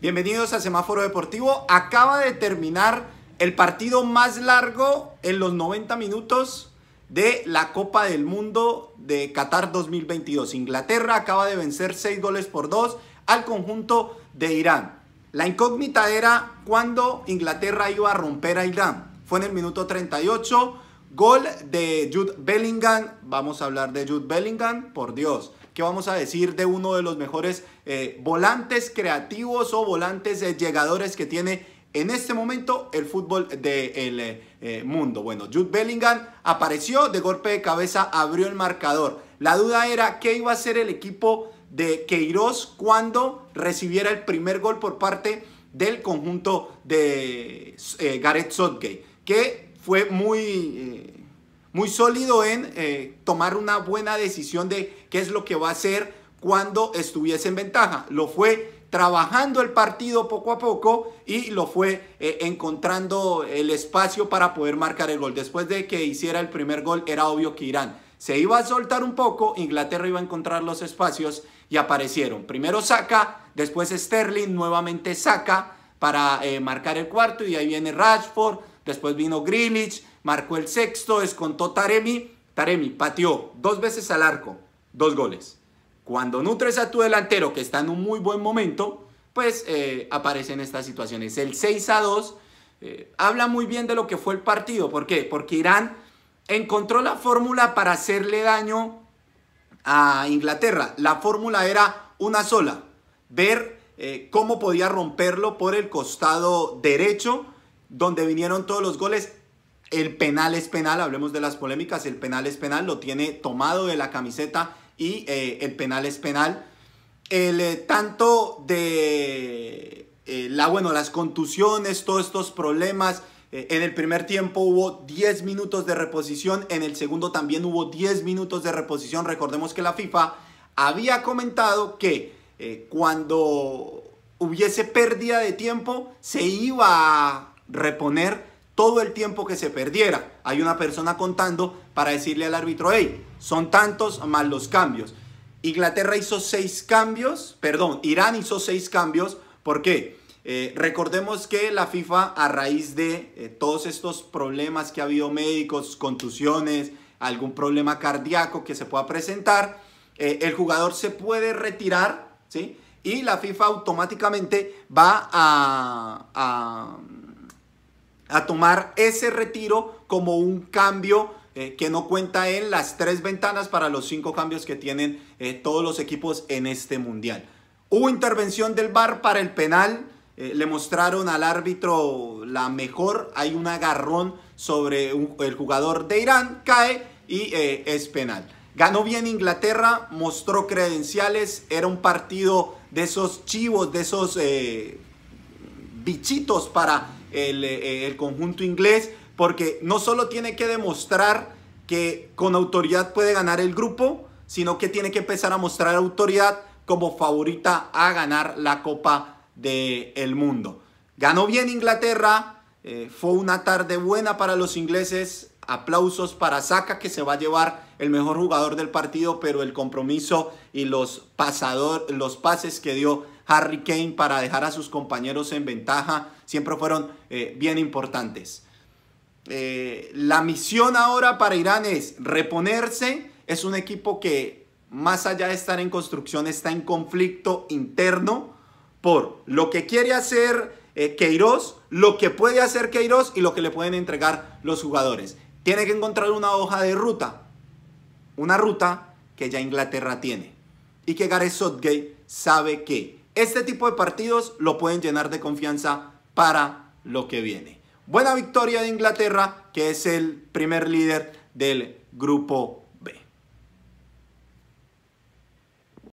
Bienvenidos a Semáforo Deportivo. Acaba de terminar el partido más largo en los 90 minutos de la Copa del Mundo de Qatar 2022. Inglaterra acaba de vencer 6 goles por 2 al conjunto de Irán. La incógnita era cuándo Inglaterra iba a romper a Irán. Fue en el minuto 38 Gol de Jude Bellingham. Vamos a hablar de Jude Bellingham, por Dios. ¿Qué vamos a decir de uno de los mejores eh, volantes creativos o volantes eh, llegadores que tiene en este momento el fútbol del eh, mundo? Bueno, Jude Bellingham apareció de golpe de cabeza, abrió el marcador. La duda era qué iba a hacer el equipo de Queiroz cuando recibiera el primer gol por parte del conjunto de Gareth Southgate, que fue muy muy sólido en eh, tomar una buena decisión de qué es lo que va a hacer cuando estuviese en ventaja. Lo fue trabajando el partido poco a poco y lo fue eh, encontrando el espacio para poder marcar el gol. Después de que hiciera el primer gol era obvio que Irán se iba a soltar un poco, Inglaterra iba a encontrar los espacios y aparecieron. Primero saca, después Sterling nuevamente saca para eh, marcar el cuarto y ahí viene Rashford, después vino Grealish, Marcó el sexto, descontó Taremi. Taremi pateó dos veces al arco, dos goles. Cuando nutres a tu delantero que está en un muy buen momento, pues aparece eh, aparecen estas situaciones. El 6 a 2 eh, habla muy bien de lo que fue el partido. ¿Por qué? Porque Irán encontró la fórmula para hacerle daño a Inglaterra. La fórmula era una sola, ver eh, cómo podía romperlo por el costado derecho, donde vinieron todos los goles el penal es penal, hablemos de las polémicas, el penal es penal, lo tiene tomado de la camiseta y eh, el penal es penal. El eh, tanto de eh, la, bueno, las contusiones, todos estos problemas. en el primer tiempo hubo 10 minutos de reposición, en el segundo también hubo 10 minutos de reposición. Recordemos que la FIFA había comentado que cuando hubiese pérdida de tiempo se iba a reponer todo el tiempo que se perdiera. Hay una persona contando para decirle al árbitro, hey, son tantos más los cambios. Inglaterra hizo seis cambios, perdón, Irán hizo seis cambios. ¿Por qué? Eh, recordemos que la FIFA a raíz de eh, todos estos problemas que ha habido médicos, contusiones, algún problema cardíaco que se pueda presentar, eh, el jugador se puede retirar, ¿sí? Y la FIFA automáticamente va a a tomar ese retiro como un cambio eh, que no cuenta en las tres ventanas para los cinco cambios que tienen eh, todos los equipos en este mundial. Hubo intervención del VAR para el penal, eh, le mostraron al árbitro la mejor, hay un agarrón sobre el jugador de Irán, cae y es penal. Ganó bien Inglaterra, mostró credenciales, era un partido de esos chivos, de esos bichitos para eh, el, conjunto inglés, porque no solo tiene que demostrar que con autoridad puede ganar el grupo, sino que tiene que empezar a mostrar autoridad como favorita a ganar la Copa del Mundo. Ganó bien Inglaterra, eh, fue una tarde buena para los ingleses, aplausos para Saka que se va a llevar el mejor jugador del partido, pero el compromiso y los, los pases que dio Harry Kane para dejar a sus compañeros en ventaja, siempre fueron eh, bien importantes. Eh, la misión ahora para Irán es reponerse, es un equipo que más allá de estar en construcción está en conflicto interno por lo que quiere hacer eh, Queiroz, lo que puede hacer Queiroz y lo que le pueden entregar los jugadores. Tiene que encontrar una hoja de ruta, una ruta que ya Inglaterra tiene y que Gareth Southgate sabe que este tipo de partidos lo pueden llenar de confianza para lo que viene. Buena victoria de Inglaterra, que es el primer líder del grupo